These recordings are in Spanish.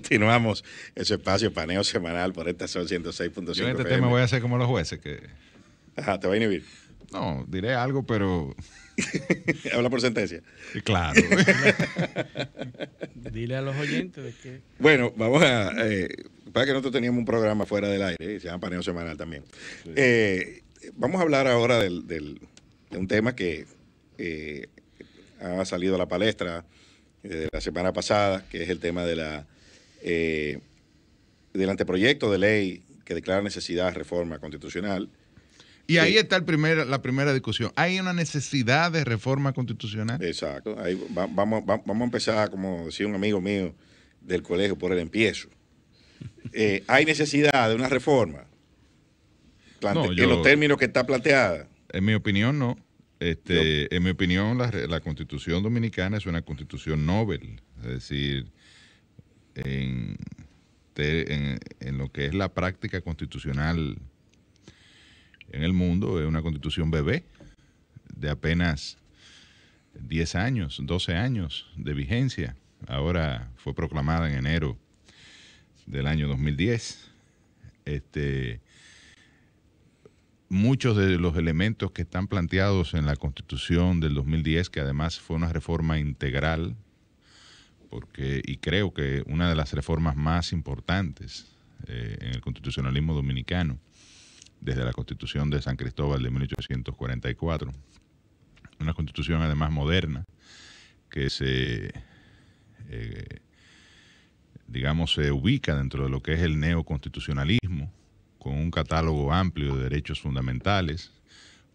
Continuamos ese espacio paneo semanal por esta son 106.5. Yo en este tema voy a hacer como los jueces que. Ajá, te va a inhibir. No, diré algo, pero. Habla por sentencia. Claro. Dile a los oyentes que. Bueno, vamos a. Eh, para que nosotros teníamos un programa fuera del aire, se llama Paneo Semanal también. Eh, vamos a hablar ahora del, de un tema que eh, ha salido a la palestra desde la semana pasada, que es el tema de la eh, del anteproyecto de ley que declara necesidad de reforma constitucional. Y ahí eh, está el primer, la primera discusión. ¿Hay una necesidad de reforma constitucional? Exacto. vamos, vamos a empezar, como decía un amigo mío del colegio, por el empiezo. Eh, ¿Hay necesidad de una reforma? en los términos que está planteada. En mi opinión, no. Este, en mi opinión, la, la, constitución dominicana es una constitución Nobel. Es decir, en, lo que es la práctica constitucional en el mundo, es una constitución bebé de apenas 10 años, 12 años de vigencia. Ahora fue proclamada en enero del año 2010. Este, muchos de los elementos que están planteados en la Constitución del 2010, que además fue una reforma integral porque, y creo que una de las reformas más importantes eh, en el constitucionalismo dominicano, desde la constitución de San Cristóbal de 1844, una constitución además moderna, que se, eh, digamos, se ubica dentro de lo que es el neoconstitucionalismo, con un catálogo amplio de derechos fundamentales,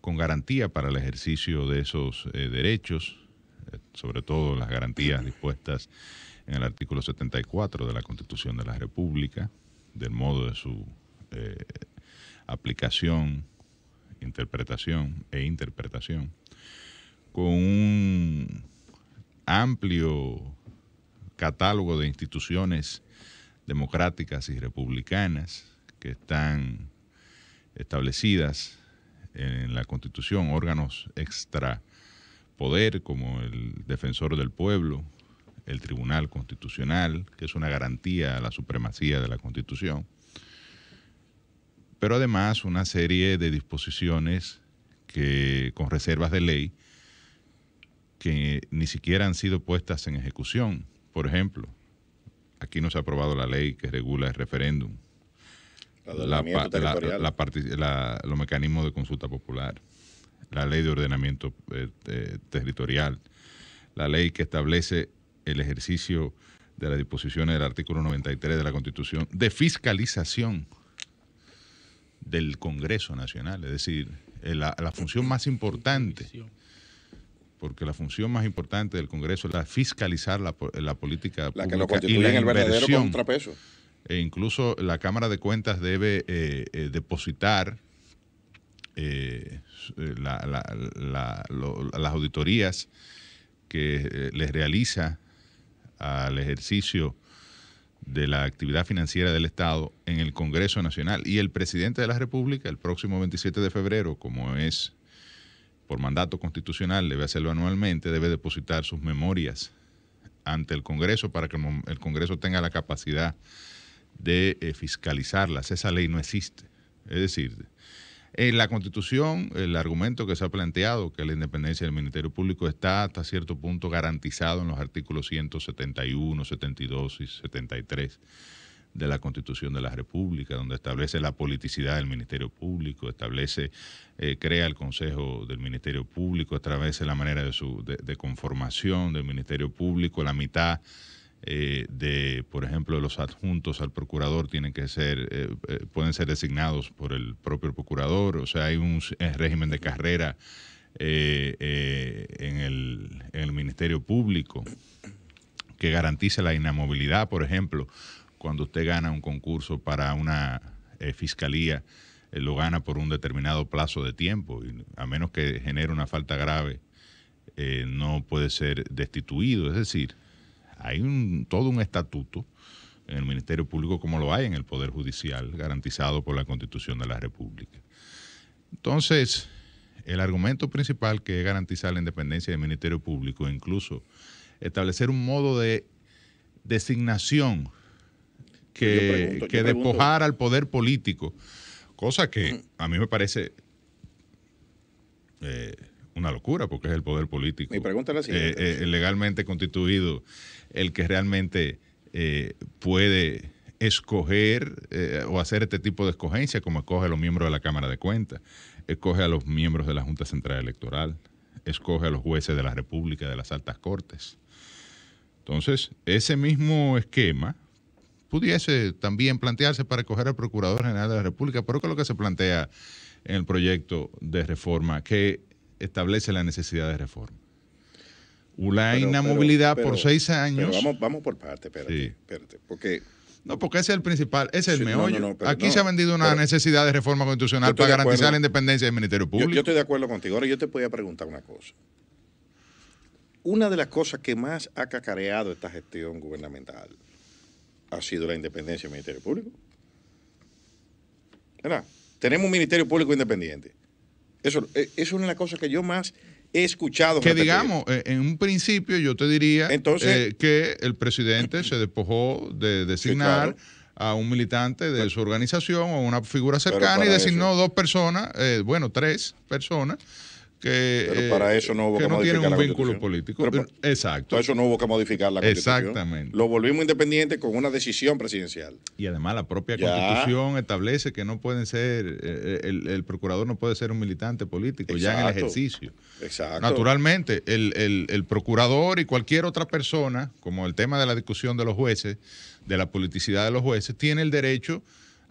con garantía para el ejercicio de esos eh, derechos, sobre todo las garantías dispuestas en el artículo 74 de la Constitución de la República, del modo de su eh, aplicación, interpretación e interpretación, con un amplio catálogo de instituciones democráticas y republicanas que están establecidas en la Constitución, órganos extra poder, como el defensor del pueblo, el Tribunal Constitucional, que es una garantía a la supremacía de la Constitución, pero además una serie de disposiciones que, con reservas de ley que ni siquiera han sido puestas en ejecución. Por ejemplo, aquí no se ha aprobado la ley que regula el referéndum, la, la, los mecanismos de consulta popular la ley de ordenamiento eh, eh, territorial, la ley que establece el ejercicio de las disposiciones del artículo 93 de la Constitución de fiscalización del Congreso Nacional, es decir, eh, la, función más importante, porque la función más importante del Congreso es la fiscalizar la, política la que lo en el verdadero contrapeso. E incluso la Cámara de Cuentas debe depositar eh, eh, las auditorías que eh, les realiza al ejercicio de la actividad financiera del Estado en el Congreso Nacional. Y el presidente de la República, el próximo 27 de febrero, como es por mandato constitucional, debe hacerlo anualmente, debe depositar sus memorias ante el Congreso para que el Congreso tenga la capacidad de fiscalizarlas. Esa ley no existe. Es decir, en la Constitución, el argumento que se ha planteado, que la independencia del Ministerio Público está hasta cierto punto garantizado en los artículos 171, 72 y 73 de la Constitución de la República, donde establece la politicidad del Ministerio Público, establece, eh, crea el Consejo del Ministerio Público, establece la manera de, su, de conformación del Ministerio Público, la mitad eh, de, por ejemplo, los adjuntos al procurador tienen que ser, eh, eh, pueden ser designados por el propio procurador, o sea, hay un régimen de carrera en, el, en, el, Ministerio Público que garantiza la inamovilidad, por ejemplo, cuando usted gana un concurso para una fiscalía, lo gana por un determinado plazo de tiempo, y a menos que genere una falta grave, no puede ser destituido, es decir, hay todo un estatuto en el Ministerio Público como lo hay en el Poder Judicial, garantizado por la Constitución de la República. Entonces, el argumento principal que es garantizar la independencia del Ministerio Público, incluso establecer un modo de designación que, despojar al poder político, cosa que a mí me parece eh, una locura porque es el poder político. Mi pregunta eh, eh, legalmente constituido, el que realmente eh, puede escoger o hacer este tipo de escogencia como escoge a los miembros de la Cámara de Cuentas, escoge a los miembros de la Junta Central Electoral, escoge a los jueces de la República, de las altas cortes. Entonces, ese mismo esquema pudiese también plantearse para escoger al Procurador General de la República, pero que es lo que se plantea en el proyecto de reforma, que establece la necesidad de reforma. ¿Una inamovilidad por seis años. vamos, vamos por parte, espérate, espérate, porque no, porque ese es el principal, ese es el meollo. Aquí se ha vendido una necesidad de reforma constitucional para garantizar la independencia del Ministerio Público. Yo, estoy de acuerdo contigo. Ahora yo te podía preguntar una cosa. Una de las cosas que más ha cacareado esta gestión gubernamental ha sido la independencia del Ministerio Público. ¿Verdad? Tenemos un Ministerio Público independiente. Eh, eso es una de las cosas que yo más he escuchado. Que digamos, eh, en un principio yo te diría eh, que el presidente se despojó de designar. a un militante de su organización o una figura cercana y designó dos personas, eh, bueno, tres personas que, eh, para eso no hubo que, que no tienen un vínculo político. Eh, exacto. Para eso no hubo que modificar la Constitución. Exactamente. Lo volvimos independiente con una decisión presidencial. Y además la propia Constitución establece que no pueden ser, eh, el, procurador no puede ser un militante político ya en el ejercicio. Exacto. Naturalmente, el, el, el procurador y cualquier otra persona, como el tema de la discusión de los jueces, de la politicidad de los jueces, tiene el derecho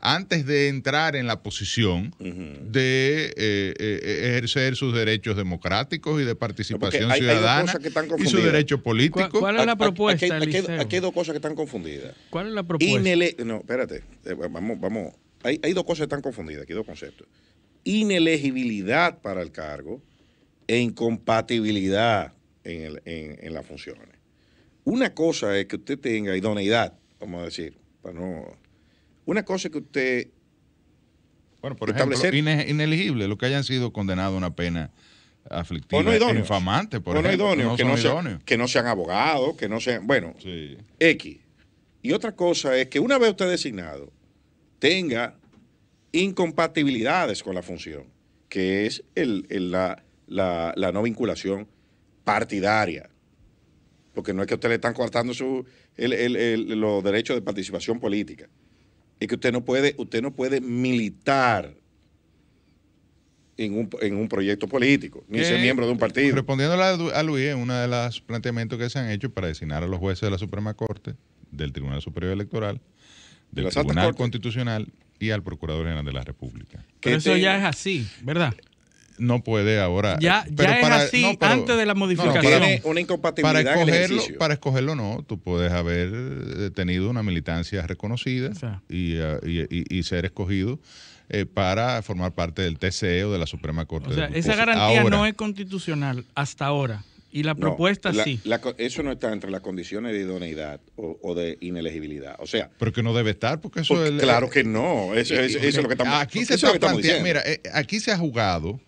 antes de entrar en la posición de eh, eh, eh, ejercer sus derechos democráticos y de participación ciudadana y sus derechos políticos. ¿Cuál, es la propuesta? Aquí, hay dos cosas que están confundidas. ¿Cuál es la propuesta? no, espérate, vamos, vamos. Hay, dos cosas que están confundidas, aquí dos conceptos. Inelegibilidad para el cargo e incompatibilidad en, en las funciones. Una cosa es que usted tenga idoneidad, vamos a decir, para no una cosa que usted... Bueno, por establecer... ejemplo, inelegible, los que hayan sido condenados a una pena aflictiva, o infamante, por ejemplo, que, no que no sean abogados, que no sean... Bueno, X. Y otra cosa es que una vez usted designado, tenga incompatibilidades con la función, que es la, no vinculación partidaria. Porque no es que a usted le están cortando los derechos de participación política es que usted no puede, usted no puede militar en un, proyecto político, ni ser miembro de un partido. Respondiendo a Luis, uno de los planteamientos que se han hecho para designar a los jueces de la Suprema Corte, del Tribunal Superior Electoral, del Tribunal Constitucional y al Procurador General de la República. Pero eso ya es así, ¿verdad? no puede ahora. Eh, ya, es así antes de la modificación. para, una incompatibilidad para escogerlo, para escogerlo no, tú puedes haber eh, tenido una militancia reconocida eh, y, ser escogido. para formar parte del TCE o de la Suprema Corte. O sea, esa garantía no es constitucional hasta ahora. Y la propuesta sí. eso no está entre las condiciones de idoneidad o, de inelegibilidad. O sea. Pero que no debe estar, porque eso es. Claro que no. Eso, es lo que estamos Aquí se, está Mira, aquí se ha jugado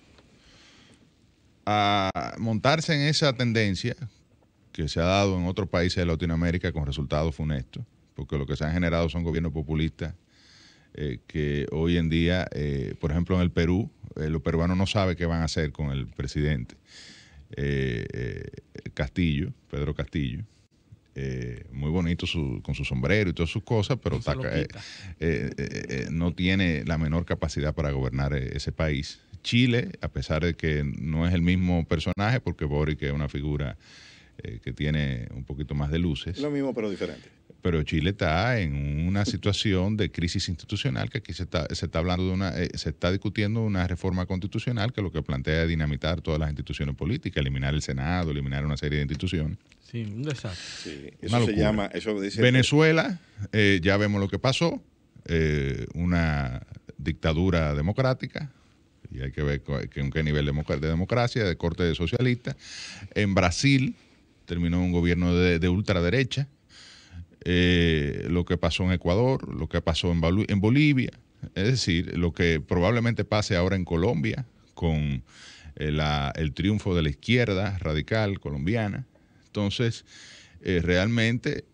a montarse en esa tendencia que se ha dado en otros países de Latinoamérica con resultados funestos, porque lo que se han generado son gobiernos populistas eh, que hoy en día, eh, por ejemplo en el Perú, eh, los peruanos no saben qué van a hacer con el presidente Castillo, Pedro Castillo. muy bonito con su sombrero y todas sus cosas, pero no tiene la menor capacidad para gobernar ese país. Chile, a pesar de que no es el mismo personaje, porque Boric es una figura eh, que tiene un poquito más de luces. Lo mismo, pero diferente. Pero Chile está en una situación de crisis institucional, que aquí se está, hablando de una, eh, se está discutiendo una reforma constitucional que lo que plantea es dinamitar todas las instituciones políticas, eliminar el Senado, eliminar una serie de instituciones. Sí, un desastre. eso Venezuela, eh, ya vemos lo que pasó, una dictadura democrática, y hay que ver con qué nivel de democracia, de corte de socialista. En Brasil terminó un gobierno de, ultraderecha, eh, lo que pasó en Ecuador, lo que pasó en, Bolivia, es decir, lo que probablemente pase ahora en Colombia con eh, el triunfo de la izquierda radical colombiana. Entonces, eh, realmente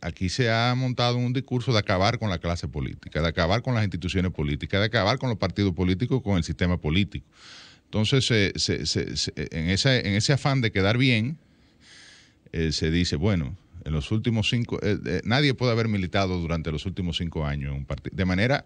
aquí se ha montado un discurso de acabar con la clase política, de acabar con las instituciones políticas, de acabar con los partidos políticos, con el sistema político. Entonces, en, ese afán de quedar bien, eh, se dice, bueno, en los últimos cinco, eh, eh, nadie puede haber militado durante los últimos cinco años en un partido. De manera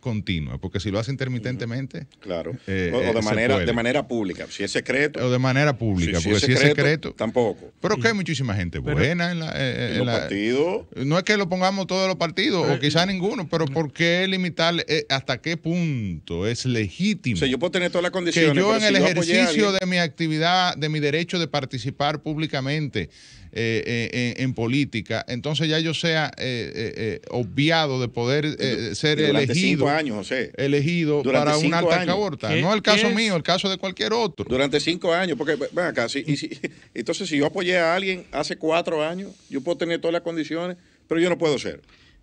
continua, porque si lo hace intermitentemente. Claro. Eh, o, eh, de manera, de manera pública, si es secreto. O de manera pública, si, porque si es, secreto, Tampoco. Pero que hay mm. muchísima gente buena en, la, eh, en los partidos. No es que lo pongamos todos los partidos, o quizás ninguno, pero mm. ¿por qué limitar hasta qué punto es legítimo? O sea, yo puedo tener todas las condiciones. Que yo en el ejercicio de mi actividad, de mi derecho de participar públicamente. en, política, entonces ya yo sea obviado de poder ser elegido años, José. Elegido para una alta caborta. No el caso mío, el caso de cualquier otro. Durante cinco años, porque, ven acá, y si, entonces si yo apoyé a alguien hace cuatro años, yo puedo tener todas las condiciones, pero yo no puedo ser.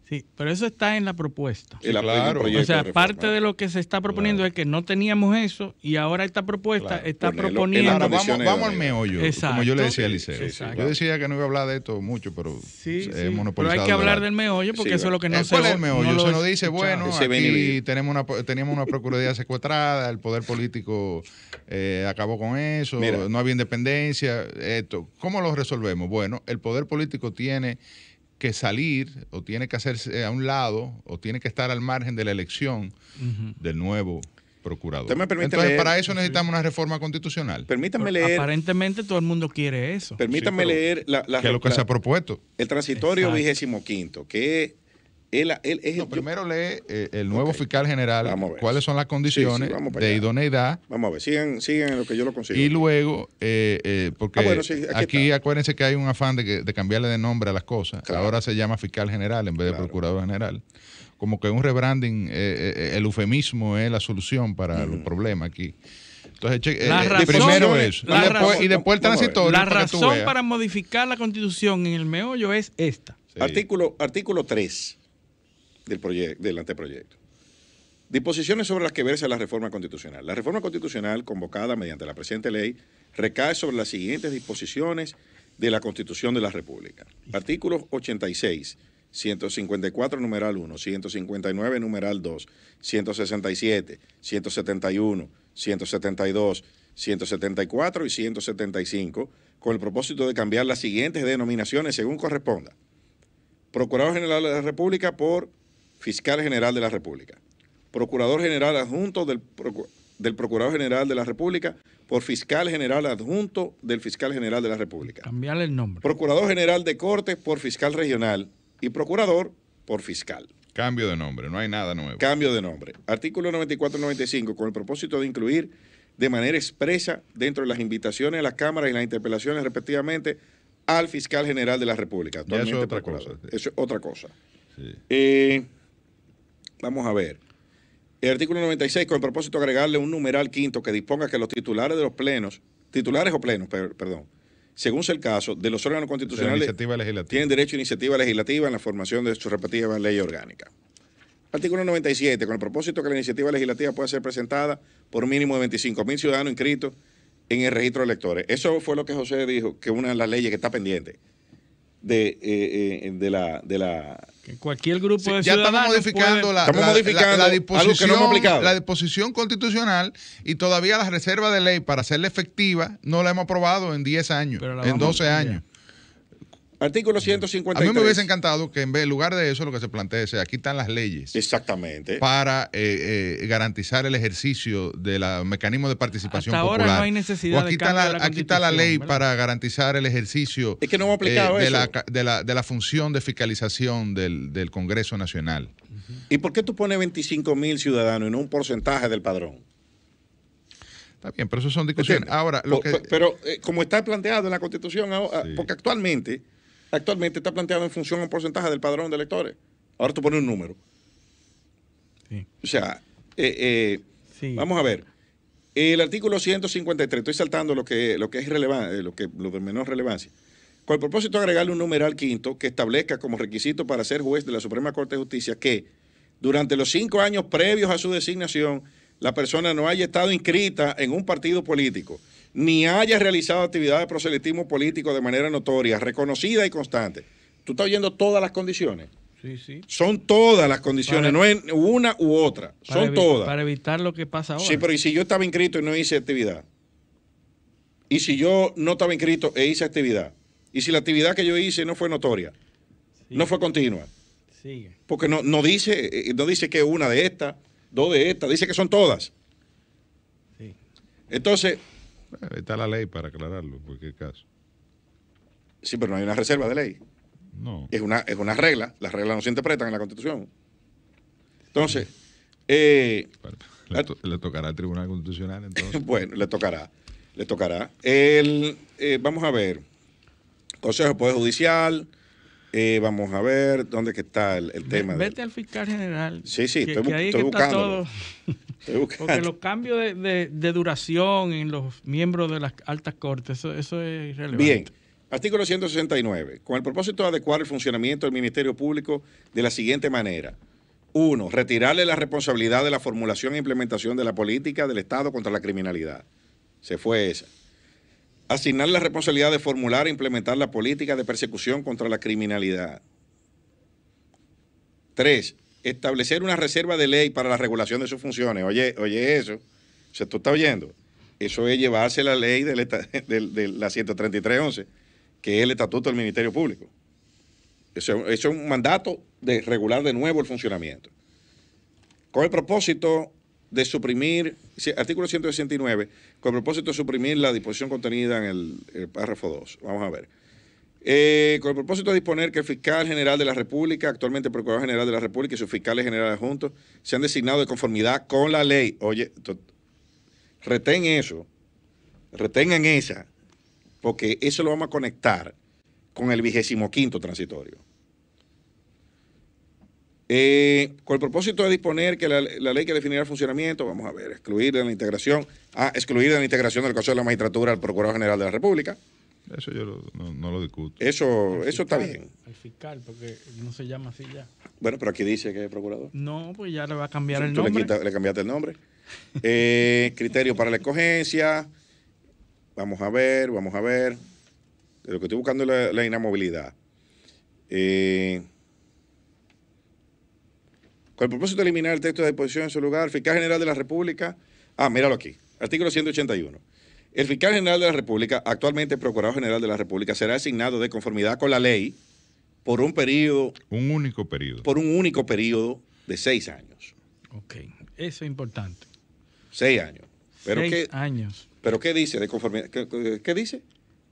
Sí, pero eso está en la propuesta. claro. O sea, parte de lo que se está proponiendo es que no teníamos eso y ahora esta propuesta está pues, proponiendo. vamos, al meollo, Exacto. como yo le decía a Liceo. yo decía que no iba a hablar de esto mucho, pero sí, Pero hay que hablar del meollo porque eso es lo que eh, no se ¿Cuál es el meollo? se nos dice, bueno, aquí tenemos una, teníamos una procuraduría secuestrada, el poder político eh, acabó con eso, no había independencia, esto. ¿Cómo lo resolvemos? Bueno, el poder político tiene que salir o tiene que hacerse a un lado o tiene que estar al margen de la elección del nuevo procurador. Entonces, para eso necesitamos una reforma constitucional. Permítame leer. Aparentemente todo el mundo quiere eso. Permítame leer la, que lo que se ha propuesto. El transitorio vigésimo quinto, que él, primero lee eh, el nuevo fiscal general cuáles son las condiciones de idoneidad. Vamos a ver, sigan, en lo que yo lo consigo. Y luego, eh, eh, porque ah, aquí, acuérdense que hay un afán de, de cambiarle de nombre a las cosas. Ahora se llama fiscal general en vez de procurador general. Como que un rebranding, el eufemismo es la solución para el problema aquí. Entonces, primero eso. y, después, el transitorio. La razón para modificar la constitución en el meollo es esta. Artículo, artículo 3 del, del anteproyecto. Disposiciones sobre las que verse la reforma constitucional. La reforma constitucional convocada mediante la presente ley recae sobre las siguientes disposiciones de la Constitución de la República. Artículos 86, 154 numeral 1, 159 numeral 2, 167, 171, 172, 174 y 175, con el propósito de cambiar las siguientes denominaciones según corresponda. Procurador General de la República por Fiscal General de la República, Procurador General Adjunto del, Procurador General de la República por Fiscal General Adjunto del Fiscal General de la República. Cambiarle el nombre. Procurador General de Cortes por Fiscal Regional y Procurador por Fiscal. Cambio de nombre, no hay nada nuevo. Cambio de nombre. Artículo 94-95, con el propósito de incluir de manera expresa dentro de las invitaciones a las cámaras y las interpelaciones respectivamente al fiscal general de la República. Actualmente eso es otra cosa. Eso es eh, otra cosa vamos a ver. El artículo 96, con el propósito de agregarle un numeral quinto que disponga que los titulares de los plenos, titulares o plenos, perdón, según sea el caso, de los órganos constitucionales tienen derecho a iniciativa legislativa en la formación de su repetida ley orgánica. Artículo 97, con el propósito de que la iniciativa legislativa pueda ser presentada por un mínimo de 25 mil ciudadanos inscritos en el registro de electores. Eso fue lo que José dijo, que una de las leyes que está pendiente de, eh, eh, de la Cualquier grupo ya Estamos modificando, la, disposición, la disposición constitucional y todavía la reserva de ley para hacerla efectiva no la hemos aprobado en 10 años, en 12 años. Artículo 153. A mí me hubiese encantado que en lugar de eso lo que se plantea sea, aquí están las leyes. Exactamente. Para eh, eh, garantizar el ejercicio del mecanismo de participación ahora no hay necesidad de está la, Aquí está la ley para garantizar el ejercicio que no eh, de, La, función de fiscalización del, Congreso Nacional. ¿Y por qué tú pones 25 mil ciudadanos en un porcentaje del padrón? Está bien, pero eso son discusiones. Ahora, lo que... Pero como está planteado en la Constitución, porque actualmente actualmente está planteado en función a un porcentaje del padrón de electores. Ahora tú pones un número. O sea, eh, eh, vamos a ver. El artículo 153, estoy saltando lo que, lo que es relevante, eh, lo, que, lo de menor relevancia, con el propósito de agregarle un numeral quinto que establezca como requisito para ser juez de la Suprema Corte de Justicia que durante los cinco años previos a su designación la persona no haya estado inscrita en un partido político ni haya realizado actividad de proselitismo político de manera notoria, reconocida y constante. ¿Tú estás oyendo todas las condiciones? Sí, sí. Son todas las condiciones, no es una u otra, son todas. Para evitar lo que pasa ahora. Sí, pero ¿y si yo estaba inscrito y no hice actividad? ¿Y si yo no estaba inscrito e hice actividad? ¿Y si la actividad que yo hice no fue notoria? No fue continua. Sí. Porque no, no, dice, eh, no dice que una de estas, dos de estas, dice que son todas. Sí. Entonces, eh, está la ley para aclararlo, por qué caso. Sí, pero no hay una reserva de ley. No. Es una, es una regla. Las reglas no se interpretan en la Constitución. Entonces. Eh, le, tocará al Tribunal Constitucional entonces. bueno, le tocará. Le tocará. El, eh, vamos a ver. Consejo de Poder Judicial. vamos a ver dónde está el, tema. Vete al fiscal general. Sí, sí, estoy buscando. Porque los cambios de, duración en los miembros de las altas cortes, eso, es irrelevante. Bien. Artículo 169. Con el propósito de adecuar el funcionamiento del Ministerio Público de la siguiente manera. Uno, retirarle la responsabilidad de la formulación e implementación de la política del Estado contra la criminalidad. Se fue esa. Asignar la responsabilidad de formular e implementar la política de persecución contra la criminalidad. Tres, establecer una reserva de ley para la regulación de sus funciones. Oye, oye eso. se sea, tú estás oyendo. Eso es llevarse la ley de la, de, la 133.11, que es el estatuto del Ministerio Público. Eso, es un mandato de regular de nuevo el funcionamiento. Con el propósito de suprimir, artículo 169, con el propósito de suprimir la disposición contenida en el, el párrafo 2. Vamos a ver. Eh, con el propósito de disponer que el fiscal general de la República, actualmente procurador general de la República y sus fiscales generales juntos, se han designado de conformidad con la ley. Oye, retén eso, retengan esa, porque eso lo vamos a conectar con el vigésimo quinto transitorio. Eh, con el propósito de disponer que la, ley que definirá el funcionamiento, vamos a ver, excluir de la integración, ah, excluir la integración del Consejo de la magistratura al Procurador General de la República, eso yo no, lo discuto. Eso, eso está bien. Al fiscal, porque no se llama así ya. Bueno, pero aquí dice que es procurador. No, pues ya le va a cambiar el nombre. Le, cambiaste el nombre. Eh, criterio para la escogencia. Vamos a ver, vamos a ver. Lo que estoy buscando es la, inamovilidad. Eh, con el propósito de eliminar el texto de disposición en su lugar, el fiscal general de la República. Ah, míralo aquí. Artículo 181. El fiscal general de la República, actualmente procurador general de la República, será asignado de conformidad con la ley por un periodo. Un único periodo. Por un único periodo de seis años. Ok, eso es importante. Seis años. Pero seis qué, años. ¿Pero qué dice? ¿De conformidad, qué, dice?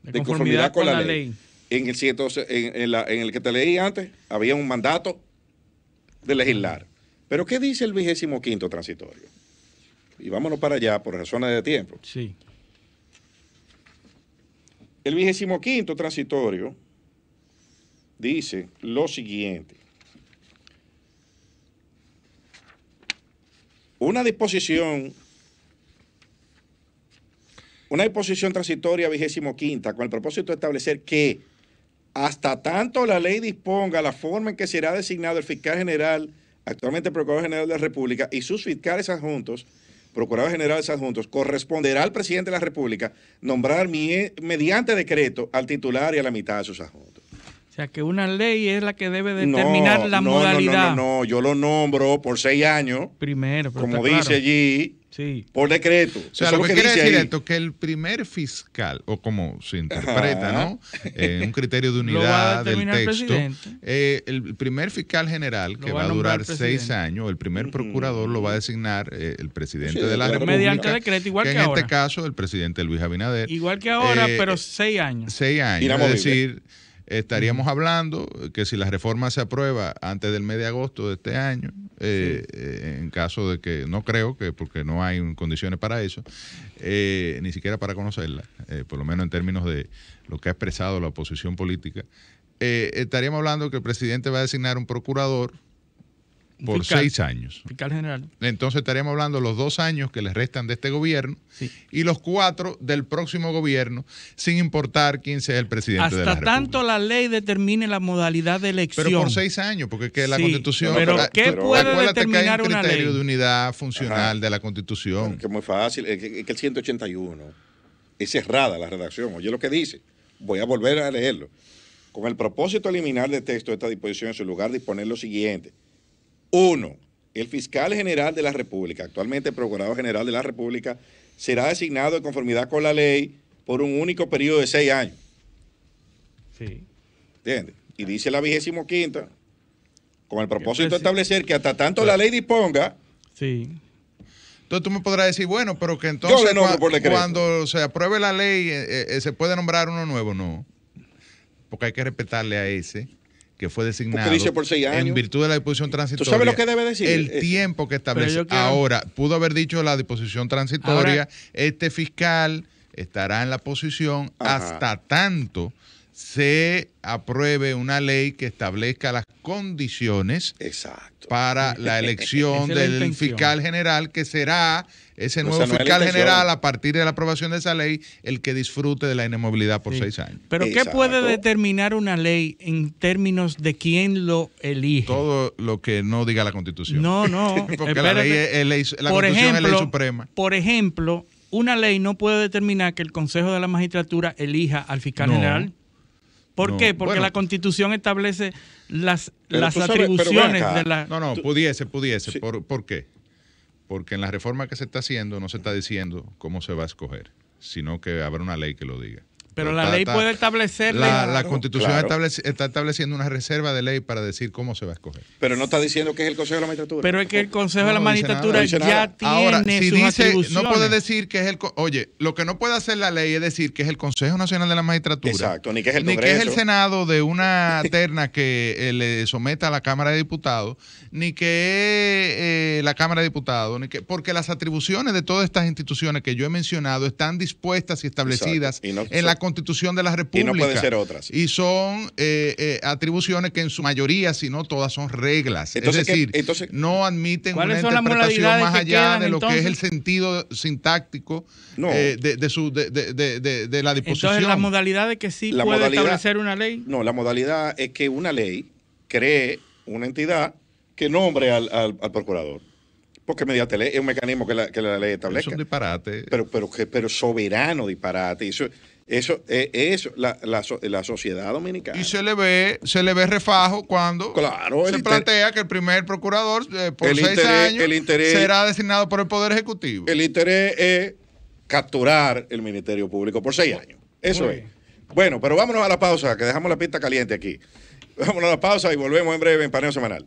De, conformidad, con, la, ley. En, el, en, en el que te leí antes, había un mandato de legislar. Pero ¿qué dice el vigésimo quinto transitorio? Y vámonos para allá por razones de tiempo. Sí. El vigésimo quinto transitorio dice lo siguiente. Una disposición, una disposición transitoria vigésimo quinta con el propósito de establecer que hasta tanto la ley disponga la forma en que será designado el fiscal general, actualmente el Procurador General de la República, y sus fiscales adjuntos, Procurador General de Adjuntos, corresponderá al presidente de la República nombrar mediante decreto al titular y a la mitad de sus adjuntos. O sea, que una ley es la que debe determinar la modalidad. No, no, no, yo lo nombro por seis años. Primero, como dice allí, sí. por decreto. O sea, lo que, quiere decir que el primer fiscal, o como se interpreta, ¿no? Eh, un criterio de unidad del texto. El, eh, el primer fiscal general, que va, a durar seis años, el primer procurador lo va a designar eh, el presidente de la República. Mediante decreto, igual que, ahora. en este caso, el presidente Luis Abinader. Igual que ahora, eh, pero seis años. Seis años. Es decir estaríamos hablando que si la reforma se aprueba antes del mes de agosto de este año, eh, eh, en caso de que no creo que, porque no hay condiciones para eso, eh, ni siquiera para conocerla, por lo menos en términos de lo que ha expresado la oposición política, estaríamos hablando que el presidente va a designar un procurador por seis años. Fiscal general. Entonces estaríamos hablando los dos años que les restan de este gobierno y los cuatro del próximo gobierno, sin importar quién sea el presidente. Hasta de la tanto la ley determine la modalidad de elección. Pero por seis años, porque es que la constitución. Pero, ¿qué puede determinar que criterio de unidad funcional de la constitución. que es muy fácil, es que, el 181 es cerrada la redacción. Oye lo que dice. Voy a volver a leerlo. Con el propósito de eliminar de texto esta disposición en su lugar disponer lo siguiente uno, el fiscal general de la República, actualmente procurador general de la República, será designado de conformidad con la ley por un único periodo de seis años. Sí. ¿Entiendes? Y dice la vigésimo quinta, con el propósito de pues, establecer que hasta tanto la ley disponga. Sí. Entonces tú me podrás decir, bueno, pero que entonces cuando se apruebe la ley eh, eh, eh, se puede nombrar uno nuevo, no. Porque hay que respetarle a ese fue designado en virtud de la disposición transitoria. ¿Tú sabes lo que debe decir? El tiempo que establece. Ahora, pudo haber dicho la disposición transitoria, este fiscal estará en la posición hasta tanto se apruebe una ley que establezca las condiciones Exacto. para la elección del fiscal general, que será ese nuevo fiscal general a partir de la aprobación de esa ley el que disfrute de la inmovilidad por seis años. Pero ¿qué puede determinar una ley en términos de quién lo elige? Todo lo que no diga la constitución. No, no. Porque la, ley constitución es suprema. Por ejemplo, una ley no puede determinar que el Consejo de la Magistratura elija al fiscal general. ¿Por qué? Porque la Constitución establece las, las atribuciones de la... No, no, pudiese, pudiese. ¿Por, ¿Por qué? Porque en la reforma que se está haciendo no se está diciendo cómo se va a escoger, sino que habrá una ley que lo diga. Pero la ley puede establecer. La, la constitución está estableciendo una reserva de ley para decir cómo se va a escoger. Pero no está diciendo que es el Consejo de la Magistratura. Pero es que el Consejo de la Magistratura ya tiene Ahora, sus dice, No puede decir que es el. Oye, lo que no puede hacer la ley es decir que es el Consejo Nacional de la Magistratura. Exacto, ni que es el Ni que es el Senado de una terna que eh, le someta a la Cámara de Diputados, ni que eh, la Cámara de Diputados, ni que. Porque las atribuciones de todas estas instituciones que yo he mencionado están dispuestas y establecidas en la Constitución de la República. Y no pueden ser otras. Y son eh, eh, atribuciones que en su mayoría, si no todas, son reglas. es decir, entonces, no admiten una interpretación más allá de lo que es el sentido sintáctico eh, de, de, de, la disposición. Entonces, la modalidad que sí puede establecer una ley. No, la modalidad es que una ley cree una entidad que nombre al, procurador porque mediante ley es un mecanismo que la, ley establece. Es un disparate. Pero, pero, pero soberano disparate. Eso, eso es la, sociedad dominicana. Y se le ve, se le ve refajo cuando se plantea que el primer procurador eh, por años será designado por el Poder Ejecutivo. El interés es capturar el Ministerio Público por seis años. Eso es. Bueno, pero vámonos a la pausa, que dejamos la pista caliente aquí. Vámonos a la pausa y volvemos en breve en paneo semanal.